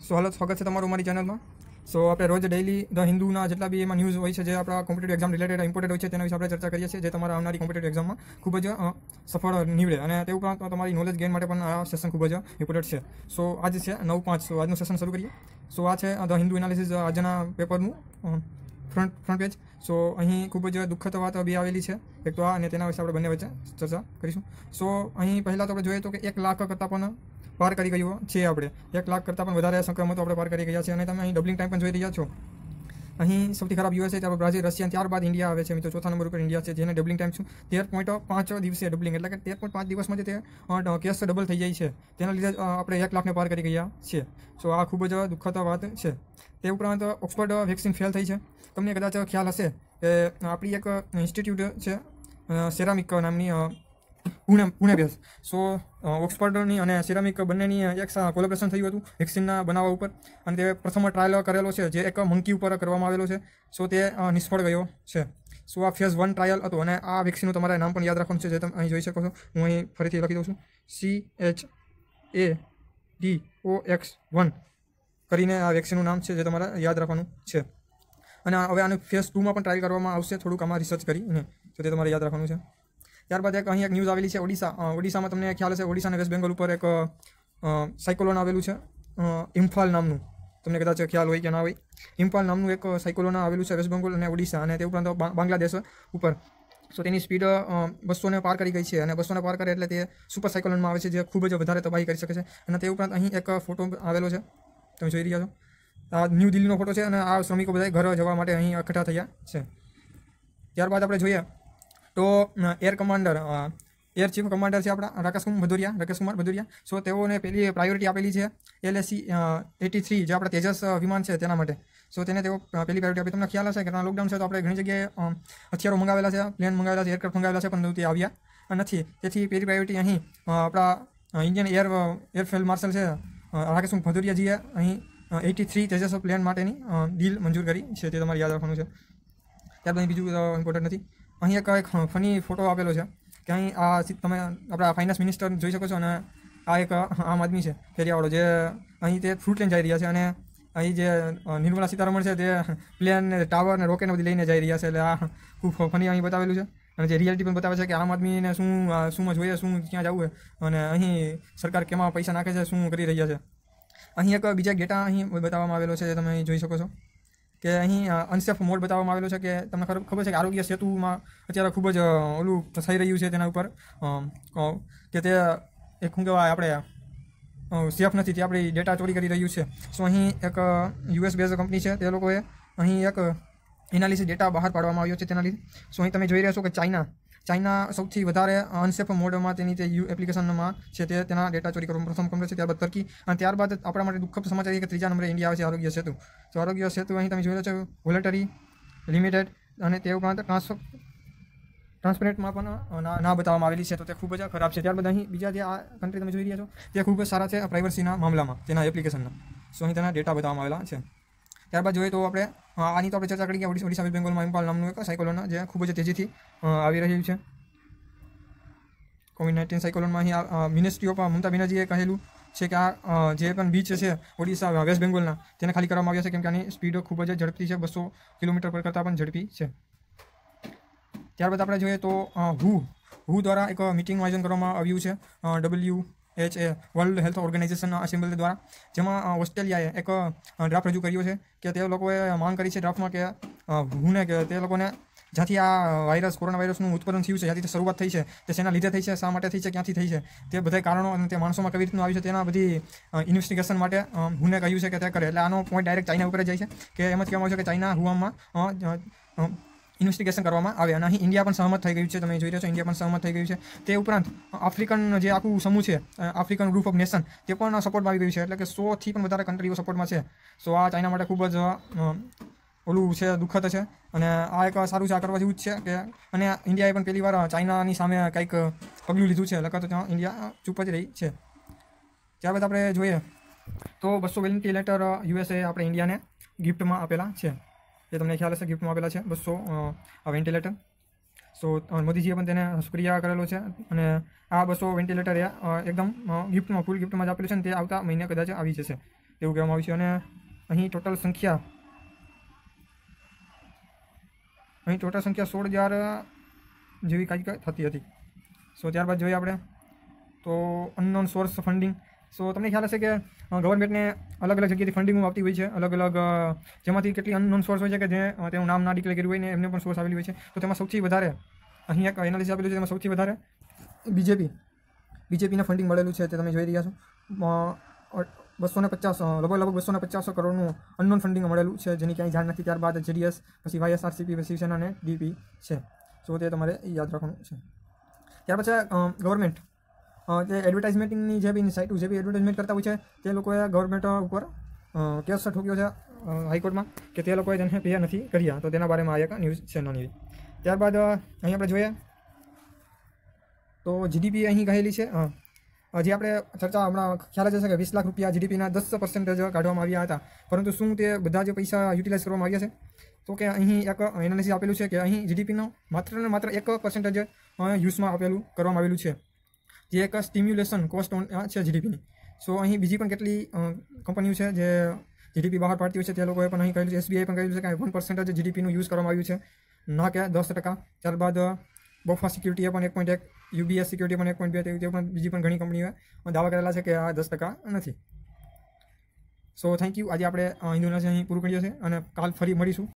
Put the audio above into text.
સો હાલો સ્વાગત છે તમારું મારી ચેનલમાં સો આપણે રોજ ડેલી ધ હિન્દુના જેટલા બી એમાં ન્યૂઝ હોય છે જે આપણા કોમ્પિટેટિવ એક્ઝામ રિલેટેડ ઇમ્પોર્ટન્ટ હોય છે તેના વિશે આપણે ચર્ચા કરીએ છીએ જે તમારા આવનારી કોમ્પિટેટિવ એક્ઝામમાં ખૂબ જ સફળ નીવડે અને તે ઉપરાંત તમારી નોલેજ ગેઇન માટે પણ આ સેશન ખૂબ જ ઇમ્પોર્ટન્ટ છે સો આજ છે નવ પાંચ સો આજનું સેશન શરૂ કરીએ સો આ છે ધ હિન્દુ એનાલિસિસ આજના પેપરનું ફ્રન્ટ ફ્રન્ટ પેજ સો અહીં ખૂબ જ દુઃખદ વાત બી આવેલી છે એક તો આ અને તેના વિશે આપણે બંને વચ્ચે ચર્ચા કરીશું સો અહીં પહેલાં તો આપણે જોઈએ તો કે એક લાખ કરતાં પણ પાર કરી ગયો છે આપણે એક લાખ કરતાં પણ વધારે સંક્રમણો આપણે પાર કરી ગયા છે અને તમે અહીં ડબલિંગ ટાઈમ પણ જોઈ રહ્યા છો અહીં સૌથી ખરાબ યુએસ છે ત્યારબાદ બ્રાઝિલ રશિયા ત્યારબાદ ઇન્ડિયા આવે છે મિત્રો ચોથા નંબર ઉપર ઇન્ડિયા છે જેને ડબલિંગ ટાઈમ શું તેર પોઈન્ટ પાંચ દિવસે ડબલિંગ એટલે કે તેર પોઈન્ટ પાંચ દિવસમાં જે તે કેસ ડબલ થઈ જાય છે તેના લીધે આપણે એક લાખને પાર કરી ગયા છે સો આ ખૂબ જ દુઃખદ વાત છે તે ઉપરાંત ઓક્સફર્ડ વેક્સિન ફેલ થઈ છે તમને કદાચ ખ્યાલ હશે કે આપણી એક ઇન્સ્ટિટ્યૂટ છે સેરામિક નામની પુણે પૂર્ણાભ્યાસ સો ઓક્સફર્ડની અને સિરામિક બંનેની એક કોલેબરેશન થયું હતું વેક્સિનના બનાવવા ઉપર અને તે પ્રથમ ટ્રાયલ કરેલો છે જે એક મંકી ઉપર કરવામાં આવેલો છે સો તે નિષ્ફળ ગયો છે સો આ ફેઝ વન ટ્રાયલ હતો અને આ વેક્સિનનું તમારે નામ પણ યાદ રાખવાનું છે જે તમે અહીં જોઈ શકો છો હું અહીં ફરીથી લખી દઉં છું C H A D O X one કરીને આ વેક્સિનનું નામ છે જે તમારે યાદ રાખવાનું છે અને હવે આનું ફેઝ ટુમાં પણ ટ્રાયલ કરવામાં આવશે થોડુંક આમાં રિસર્ચ કરીને તો તે તમારે યાદ રાખવાનું છે ત્યારબાદ એક અહીં એક ન્યૂઝ આવેલી છે ઓડિશા ઓડિશામાં તમને ખ્યાલ હશે ઓડિશા અને વેસ્ટ બેંગોલ ઉપર એક સાયકોલોન આવેલું છે ઇમ્ફાલ નામનું તમને કદાચ ખ્યાલ હોય કે ના હોય ઇમ્ફાલ નામનું એક સાયકોલોન આવેલું છે વેસ્ટ બેંગોલ અને ઓડિશા અને તે ઉપરાંત બાંગ્લાદેશ ઉપર સો તેની સ્પીડ બસોને પાર કરી ગઈ છે અને બસોને પાર કરે એટલે તે સુપર સાયકોલોનમાં આવે છે જે ખૂબ જ વધારે તબાહી કરી શકે છે અને તે ઉપરાંત અહીં એક ફોટો આવેલો છે તમે જોઈ રહ્યા છો આ ન્યૂ દિલ્હીનો ફોટો છે અને આ શ્રમિકો બધા ઘરે જવા માટે અહીં એકઠા થયા છે ત્યારબાદ આપણે જોઈએ તો air commander air chief commander છે આપણા રાકેશકુમાર ભદુરિયા રાકેશકુમાર ભદુરિયા સો તેઓને પહેલી પ્રાયોરિટી આપેલી છે એલએસસી એટી થ્રી જે આપણા તેજસ વિમાન છે તેના માટે સો તેને તેઓ પહેલી પ્રાયોરિટી આપી તમને ખ્યાલ હશે કે લોકડાઉન છે તો આપણે ઘણી જગ્યાએ હથિયારો મંગાવેલા છે પ્લેન મંગાવેલા છે એરક્રાફ્ટ મંગાવેલા છે પરંતુ તે આવ્યા નથી તેથી પહેલી પ્રાયોરિટી અહીં આપણા Indian air air airfield marshal છે રાકેશકુમાર ભદુરિયાજીએ અહીં એટી થ્રી તેજસ પ્લેન માટેની ડીલ મંજૂર કરી છે તે તમારે યાદ રાખવાનું છે ત્યારબાદ બીજું ઇમ્પોર્ટન્ટ નથી અહીં એક એક ફની ફોટો આપેલો છે કે અહીં આ તમે આપણા ફાઇનાન્સ મિનિસ્ટર જોઈ શકો છો અને આ એક આમ આદમી છે ફેરિયાવાળો જે અહીં તે ફ્રૂટ લઈને જઈ રહ્યા છે અને અહીં જે નિર્મલા સીતારમણ છે તે પ્લેન ને ટાવર ને રોકેટ બધી લઈને જઈ રહ્યા છે એટલે આ ખૂબ ફની અહીં બતાવેલું છે અને જે રિયાલિટી પણ બતાવે છે કે આમ આદમીને શું શુંમાં જોઈએ શું ક્યાં જવું છે અને અહીં સરકાર કેમાં પૈસા નાખે છે શું કરી રહ્યા છે અહીં એક બીજા ગેટા અહીં બતાવવામાં આવેલો છે જે તમે અહીં જોઈ શકો છો કે અહીં અનસેફ મોડ બતાવવામાં આવેલો છે કે તમને ખબર છે કે આરોગ્ય સેતુમાં અત્યારે ખૂબ જ ઓલું થઈ રહ્યું છે તેના ઉપર કે તે એક શું કહેવાય આપણે સેફ નથી તે આપણી ડેટા ચોરી કરી રહ્યું છે સો અહીં એક યુએસ બેઝ કંપની છે તે લોકોએ અહીં એક એનાલિસિસ ડેટા બહાર પાડવામાં આવ્યો છે તેના લીધે સો અહીં તમે જોઈ રહ્યા છો કે ચાઇના ચાઇના સૌથી વધારે અનસેફ મોડમાં તેની જે યુ એપ્લિકેશનમાં છે તે તેના ડેટા ચોરી કરવાનો પ્રથમ ક્રમ છે ત્યારબાદ ટર્કી અને ત્યારબાદ આપણા માટે દુઃખદ સમાચાર એ કે ત્રીજા નંબરે ઇન્ડિયા આવે છે આરોગ્ય સેતુ તો આરોગ્ય સેતુ અહીં તમે જોઈ લો છો વોલેટરી લિમિટેડ અને તે ઉપરાંત ટ્રાન્સપરેન્ટમાં પણ ના બતાવવામાં આવેલી છે તો તે ખૂબ જ ખરાબ છે ત્યારબાદ અહીં બીજા જે આ કન્ટ્રી તમે જોઈ રહ્યા છો તે ખૂબ જ સારા છે પ્રાઇવસીના મામલામાં તેના એપ્લિકેશનના સો અહીં તેના ડેટા બતાવવામાં આવેલા છે ત્યારબાદ જોઈએ તો આપણે આની તો આપણે ચર્ચા કરી કે ઓડિશા ઓડિશા બેંગોલમાં ઇમ્પાલ નામનું એક સાયકોલોન જે ખૂબ જ તેજીથી આવી રહ્યું છે કોવિડ નાઇન્ટીન સાયકોલોનમાં અહીં મિનિસ્ટ્રી ઓફ મમતા બેનર્જીએ કહેલું છે કે આ જે પણ બીચ છે ઓડિશા વેસ્ટ બેંગોલના તેને ખાલી કરવામાં આવ્યા છે કેમ કે આની સ્પીડ ખૂબ જ ઝડપી છે બસો કિલોમીટર પર કરતાં પણ ઝડપી છે ત્યારબાદ આપણે જોઈએ તો હુ હુ દ્વારા એક મિટિંગનું આયોજન કરવામાં આવ્યું છે W H O world health ઓર્ગેનાઇઝેશનના સિમ્બલ દ્વારા જેમાં ઓસ્ટ્રેલિયાએ એક ડ્રાફ્ટ રજૂ કર્યો છે કે તે લોકોએ માંગ કરી છે ડ્રાફ્ટમાં કે ભૂને કે તે લોકોને જ્યાંથી આ વાયરસ કોરોના વાયરસનું ઉત્પાદન થયું છે જ્યાંથી શરૂઆત થઈ છે તે શેના લીધે થઈ છે શા માટે થઈ છે ક્યાંથી થઈ છે તે બધા કારણો અને તે માણસોમાં કેવી રીતનું આવ્યું છે તેના બધી ઇન્વેસ્ટિગેશન માટે હુને કહ્યું છે કે તે કરે એટલે આનો પોઈન્ટ ડાયરેક્ટ ચાઇના ઉપર જાય છે કે એમ જ કહેવામાં આવે છે કે ચાઇના હુઆમાં ઇન્વેસ્ટિગેશન કરવામાં આવે અને અહીં ઇન્ડિયા પણ સહમત થઈ ગયું છે તમે જોઈ રહ્યા છો ઇન્ડિયા પણ સહમત થઈ ગયું છે તે ઉપરાંત આફ્રિકન જે આખું સમૂહ છે આફ્રિકન ગ્રુપ ઓફ નેશન તે પણ સપોર્ટમાં આવી ગયું છે એટલે કે સોથી પણ વધારે કન્ટ્રીઓ સપોર્ટમાં છે સો આ ચાઇના માટે ખૂબ જ ઓલું છે દુઃખદ છે અને આ એક સારું છે આ કરવા જેવું જ છે કે અને ઇન્ડિયાએ પણ પહેલી વાર ચાઇનાની સામે કંઈક પગલું લીધું છે લગભગ ત્યાં ઇન્ડિયા ચૂપ જ રહી છે ત્યારબાદ આપણે જોઈએ તો બસો વેલિટી લેટર યુએસએ આપણે ઇન્ડિયાને ગિફ્ટમાં આપેલા છે એ તમને ખ્યાલ હશે ગિફ્ટમાં આપેલા છે બસો વેન્ટિલેટર સો મોદીજીએ પણ તેને સુક્રિયા કરેલો છે અને આ બસો વેન્ટિલેટર એકદમ ગિફ્ટમાં ફૂલ ગિફ્ટમાં જ આપેલું છે તે આવતા મહિને કદાચ આવી જશે એવું કહેવામાં આવ્યું છે અને અહીં ટોટલ સંખ્યા અહીં ટોટલ સંખ્યા સોળ હજાર જેવી કાંઈક થતી હતી સો ત્યારબાદ જોઈએ આપણે તો અનનોન સોર્સ ફંડિંગ સો તમને ખ્યાલ હશે કે ગવર્મેન્ટને અલગ અલગ જગ્યાએથી ફંડિંગો આપતી હોય છે અલગ અલગ જેમાંથી કેટલી અનનોન સોર્સ હોય છે કે જે તેનું નામ ના ડિક્લેર કર્યું હોય ને એમને પણ સોર્સ આવેલી હોય છે તો તેમાં સૌથી વધારે અહીં એક એનાલિસિસ આપેલું છે તેમાં સૌથી વધારે બીજેપી બીજેપીને ફંડિંગ મળેલું છે તે તમે જોઈ રહ્યા છો બસો ને પચાસ લગભગ લગભગ બસો ને પચાસો કરોડનું અનનોન ફંડિંગ મળેલું છે જેની ક્યાંય જાણ નથી ત્યારબાદ જેડીએસ પછી વાયએસઆરસીપી શિવસેના અને ડીપી છે સો તે તમારે યાદ રાખવાનું છે ત્યાર પછી ગવર્મેન્ટ જે એડવર્ટાઇઝમેન્ટની જે બી સાઇટ જે બી એડવર્ટાઇઝમેન્ટ કરતા હોય છે તે લોકોએ ગવર્મેન્ટ ઉપર કેસ ઠોક્યો છે હાઈકોર્ટમાં કે તે લોકોએ તેને પે નથી કર્યા તો તેના બારેમાં આ એક ન્યૂઝ ચેનલની ત્યારબાદ અહીં આપણે જોઈએ તો જીડીપી અહીં કહેલી છે જે આપણે ચર્ચા હમણાં ખ્યાલ જ હશે કે વીસ લાખ રૂપિયા જીડીપીના દસ પર્સન્ટેજ કાઢવામાં આવ્યા હતા પરંતુ શું તે બધા જે પૈસા યુટિલાઇઝ કરવામાં આવ્યા છે તો કે અહીં એક એનાલિસિસ આપેલું છે કે અહીં જીડીપીનો માત્ર ને માત્ર એક પર્સન્ટેજ યુઝમાં આપેલું કરવામાં આવેલું છે જે એક સ્ટિમ્યુલેશન કોસ્ટ છે જીડીપીની સો અહીં બીજી પણ કેટલી કંપનીઓ છે જે જીડીપી બહાર પાડતી હોય છે તે લોકોએ પણ અહીં કહ્યું છે એસબીઆઈ પણ કહ્યું છે કે વન પર્સન્ટ જ જીડીપીનું યુઝ કરવામાં આવ્યું છે ના કે દસ ટકા ત્યારબાદ બફા સિક્યુરિટીએ પણ એક પોઈન્ટ એક યુબીએસ સિક્યુરિટી પણ એક પોઈન્ટ બે તે પણ બીજી પણ ઘણી કંપનીઓએ દાવા કરેલા છે કે આ દસ ટકા નથી સો થેન્ક યુ આજે આપણે હિન્દુના અહીં પૂરું કર્યું છે અને કાલ ફરી મળીશું